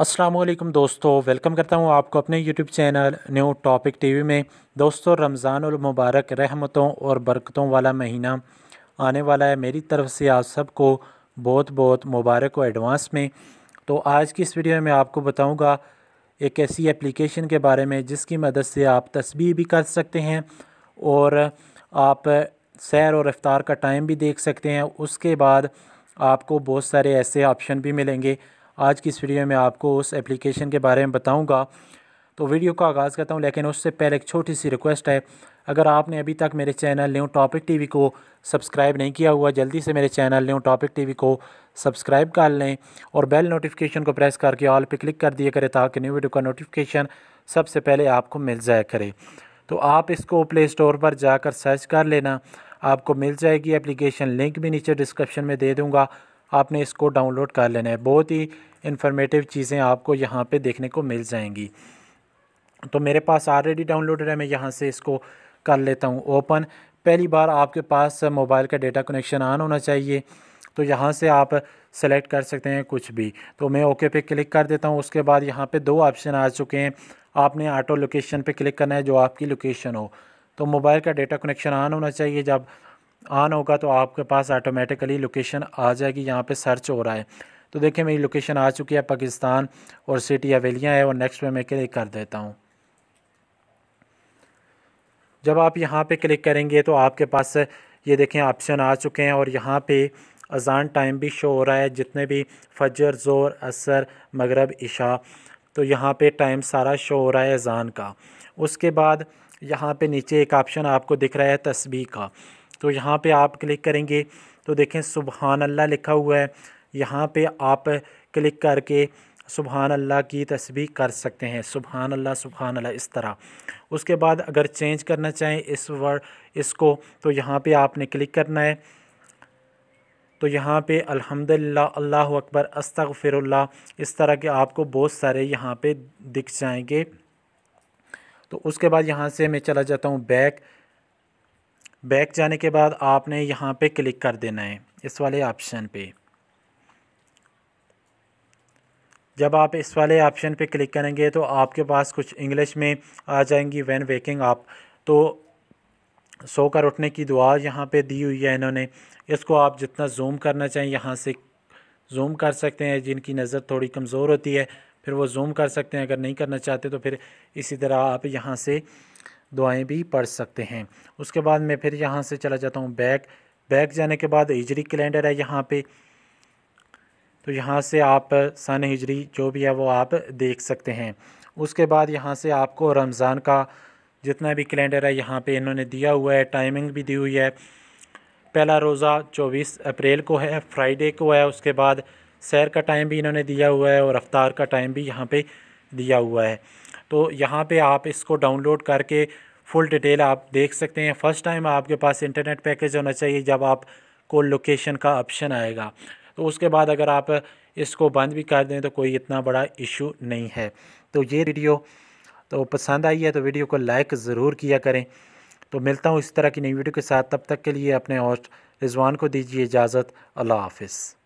असलम दोस्तों वेलकम करता हूँ आपको अपने YouTube channel New Topic TV में दोस्तों रमज़ान मुबारक रहमतों और बरकतों वाला महीना आने वाला है मेरी तरफ से आप सबको बहुत बहुत मुबारक हो एडवांस में तो आज की इस वीडियो में आपको बताऊँगा एक ऐसी एप्लीकेशन के बारे में जिसकी मदद से आप तस्वीर भी कर सकते हैं और आप सैर और रफ्तार का टाइम भी देख सकते हैं उसके बाद आपको बहुत सारे ऐसे ऑप्शन भी मिलेंगे आज की इस वीडियो में आपको उस एप्लीकेशन के बारे में बताऊँगा तो वीडियो का आगाज़ करता हूँ लेकिन उससे पहले एक छोटी सी रिक्वेस्ट है अगर आपने अभी तक मेरे चैनल न्यू टॉपिक टीवी को सब्सक्राइब नहीं किया हुआ जल्दी से मेरे चैनल न्यू टॉपिक टीवी को सब्सक्राइब कर लें और बेल नोटिफिकेशन को प्रेस करके ऑल पे क्लिक कर दिया करें ताकि न्यू वीडियो का नोटिफिकेशन सबसे पहले आपको मिल जाया करे तो आप इसको प्ले स्टोर पर जाकर सर्च कर लेना आपको मिल जाएगी एप्लीकेशन लिंक भी नीचे डिस्क्रिप्शन में दे दूँगा आपने इसको डाउनलोड कर लेना है बहुत ही इन्फॉर्मेटिव चीज़ें आपको यहाँ पे देखने को मिल जाएंगी तो मेरे पास ऑलरेडी डाउनलोडेड है मैं यहाँ से इसको कर लेता हूँ ओपन पहली बार आपके पास मोबाइल का डेटा कनेक्शन ऑन होना चाहिए तो यहाँ से आप सेलेक्ट कर सकते हैं कुछ भी तो मैं ओके पे क्लिक कर देता हूँ उसके बाद यहाँ पे दो ऑप्शन आ चुके हैं आपने ऑटो लोकेशन पे क्लिक करना है जो आपकी लोकेशन हो तो मोबाइल का डेटा कनेक्शन ऑन होना चाहिए जब ऑन होगा तो आपके पास ऑटोमेटिकली लोकेशन आ जाएगी यहाँ पे सर्च हो रहा है तो देखिए मेरी लोकेशन आ चुकी है पाकिस्तान और सिटी अवेलियाँ है और नेक्स्ट में मैं क्लिक कर देता हूँ जब आप यहाँ पे क्लिक करेंगे तो आपके पास ये देखें ऑप्शन आ चुके हैं और यहाँ पे अजान टाइम भी शो हो रहा है जितने भी फजर ज़ोर असर मगरब इशा तो यहाँ पे टाइम सारा शो हो रहा है अजान का उसके बाद यहाँ पे नीचे एक ऑप्शन आपको दिख रहा है तस्बी का तो यहाँ पे आप क्लिक करेंगे तो देखें सुबहान अल्लाह लिखा हुआ है यहाँ पे आप क्लिक करके सुबहान अल्लाह की तस्वीर कर सकते हैं सुबहान अल्लाह सुबहान अल्लाह इस तरह उसके बाद अगर चेंज करना चाहें इस वर्ड इसको तो यहाँ पे आपने क्लिक करना है तो यहाँ पे अल्हम्दुलिल्लाह अल्लाह अकबर अस्तगफिरुल्लाह इस तरह के आपको बहुत सारे यहाँ पे दिख जाएंगे तो उसके बाद यहाँ से मैं चला जाता हूँ बैक बैक जाने के बाद आपने यहाँ पे क्लिक कर देना है इस वाले ऑप्शन पे जब आप इस वाले ऑप्शन पे क्लिक करेंगे तो आपके पास कुछ इंग्लिश में आ जाएंगी वैन वेकिंग आप तो सोकर उठने की दुआ यहाँ पे दी हुई है इन्होंने इसको आप जितना जूम करना चाहें यहाँ से जूम कर सकते हैं जिनकी नज़र थोड़ी कमज़ोर होती है फिर वो जूम कर सकते हैं अगर नहीं करना चाहते तो फिर इसी तरह आप यहाँ से दुआएं भी पढ़ सकते हैं उसके बाद मैं फिर यहाँ से चला जाता हूँ बैक बैक जाने के बाद हिजरी कैलेंडर है यहाँ पे तो यहाँ से आप सन हिजरी जो भी है वो आप देख सकते हैं उसके बाद यहाँ से आपको रमज़ान का जितना भी कैलेंडर है यहाँ पे इन्होंने दिया हुआ है टाइमिंग भी दी हुई है पहला रोज़ा चौबीस अप्रैल को है फ्राइडे को है उसके बाद सैर का टाइम भी इन्होंने दिया हुआ है और रफ्तार का टाइम भी यहाँ पे दिया हुआ है तो यहाँ पे आप इसको डाउनलोड करके फुल डिटेल आप देख सकते हैं फ़र्स्ट टाइम आपके पास इंटरनेट पैकेज होना चाहिए जब आप को लोकेशन का ऑप्शन आएगा तो उसके बाद अगर आप इसको बंद भी कर दें तो कोई इतना बड़ा इशू नहीं है तो ये वीडियो तो पसंद आई है तो वीडियो को लाइक ज़रूर किया करें तो मिलता हूँ इस तरह की नई वीडियो के साथ तब तक के लिए अपने और रिजवान को दीजिए इजाज़त अल्लाह हाफिज़